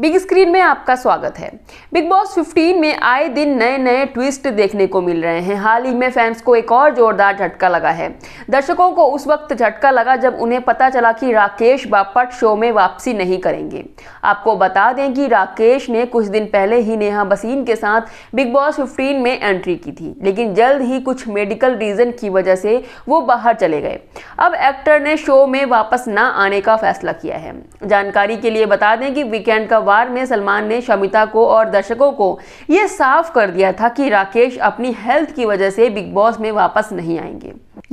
big screen में आपका स्वागत है बिग बॉस 15 में आए दिन नए नए ट्विस्ट देखने को मिल रहे हैं हाल ही में फैंस को एक और जोरदार झटका लगा है दर्शकों को उस वक्त झटका लगा जब उन्हें पता चला कि राकेश बापट शो में वापसी नहीं करेंगे आपको बता दें कि राकेश ने कुछ दिन पहले ही नेहा बसीन के साथ बिग बॉस फिफ्टीन में एंट्री की थी लेकिन जल्द ही कुछ मेडिकल रीजन की वजह से वो बाहर चले गए अब एक्टर ने शो में वापस न आने का फैसला किया है जानकारी के लिए बता दें कि वीकेंड का वार में सलमान ने शमिता को और दर्शकों को यह साफ कर दिया था कि राकेश अपनी हेल्थ की वजह से बिग बॉस में वापस नहीं आएंगे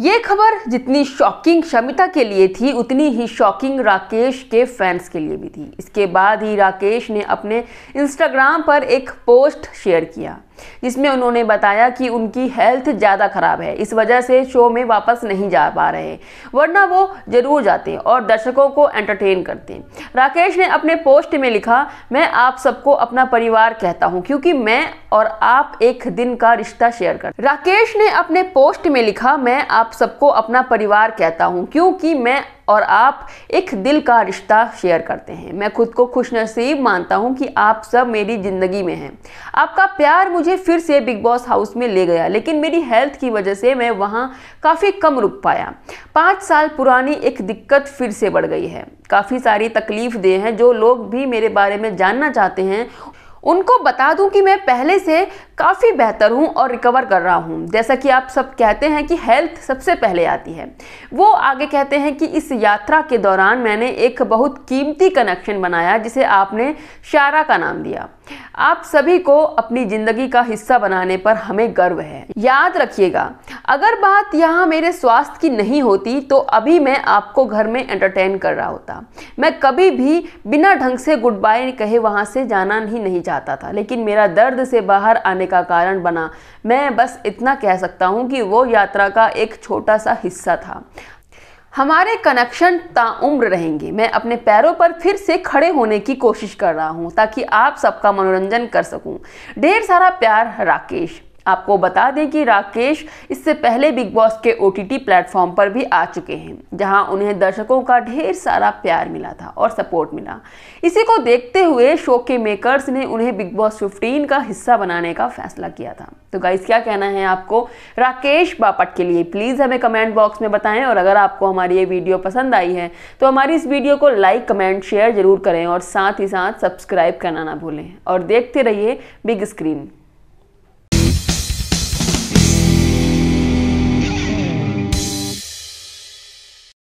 ये खबर जितनी शॉकिंग शमिता के लिए थी उतनी ही शॉकिंग राकेश के फैंस के लिए भी थी इसके बाद ही राकेश ने अपने इंस्टाग्राम पर एक पोस्ट शेयर किया जिसमें उन्होंने बताया कि उनकी हेल्थ ज़्यादा ख़राब है इस वजह से शो में वापस नहीं जा पा रहे वरना वो ज़रूर जाते और दर्शकों को एंटरटेन करते राकेश ने अपने पोस्ट में लिखा मैं आप सबको अपना परिवार कहता हूँ क्योंकि मैं और आप एक दिन का रिश्ता शेयर कर राकेश ने अपने पोस्ट में लिखा मैं आप सबको अपना परिवार कहता हूँ क्योंकि मैं और आप एक दिल का रिश्ता शेयर करते हैं मैं खुद को खुश नसीब मानता हूँ कि आप सब मेरी ज़िंदगी में हैं आपका प्यार मुझे फिर से बिग बॉस हाउस में ले गया लेकिन मेरी हेल्थ की वजह से मैं वहाँ काफ़ी कम रुक पाया पाँच साल पुरानी एक दिक्कत फिर से बढ़ गई है काफ़ी सारी तकलीफ़ दे हैं जो लोग भी मेरे बारे में जानना चाहते हैं उनको बता दूं कि मैं पहले से काफ़ी बेहतर हूं और रिकवर कर रहा हूं जैसा कि आप सब कहते हैं कि हेल्थ सबसे पहले आती है वो आगे कहते हैं कि इस यात्रा के दौरान मैंने एक बहुत कीमती कनेक्शन बनाया जिसे आपने शारा का नाम दिया आप सभी को अपनी जिंदगी का हिस्सा बनाने पर हमें गर्व है याद रखिएगा अगर बात यहाँ मेरे स्वास्थ्य की नहीं होती तो अभी मैं आपको घर में एंटरटेन कर रहा होता मैं कभी भी बिना ढंग से गुड बाय कहे वहाँ से जाना ही नहीं चाहता था लेकिन मेरा दर्द से बाहर आने का कारण बना मैं बस इतना कह सकता हूँ कि वो यात्रा का एक छोटा सा हिस्सा था हमारे कनेक्शन ताउम्र रहेंगे मैं अपने पैरों पर फिर से खड़े होने की कोशिश कर रहा हूँ ताकि आप सबका मनोरंजन कर सकूँ ढेर सारा प्यार राकेश आपको बता दें कि राकेश इससे पहले बिग बॉस के ओ टी प्लेटफॉर्म पर भी आ चुके हैं जहां उन्हें दर्शकों का ढेर सारा प्यार मिला था और सपोर्ट मिला इसी को देखते हुए शो के मेकर्स ने उन्हें बिग बॉस 15 का हिस्सा बनाने का फैसला किया था तो गाइस क्या कहना है आपको राकेश बापट के लिए प्लीज़ हमें कमेंट बॉक्स में बताएं और अगर आपको हमारी ये वीडियो पसंद आई है तो हमारी इस वीडियो को लाइक कमेंट शेयर जरूर करें और साथ ही साथ सब्सक्राइब करना ना भूलें और देखते रहिए बिग स्क्रीन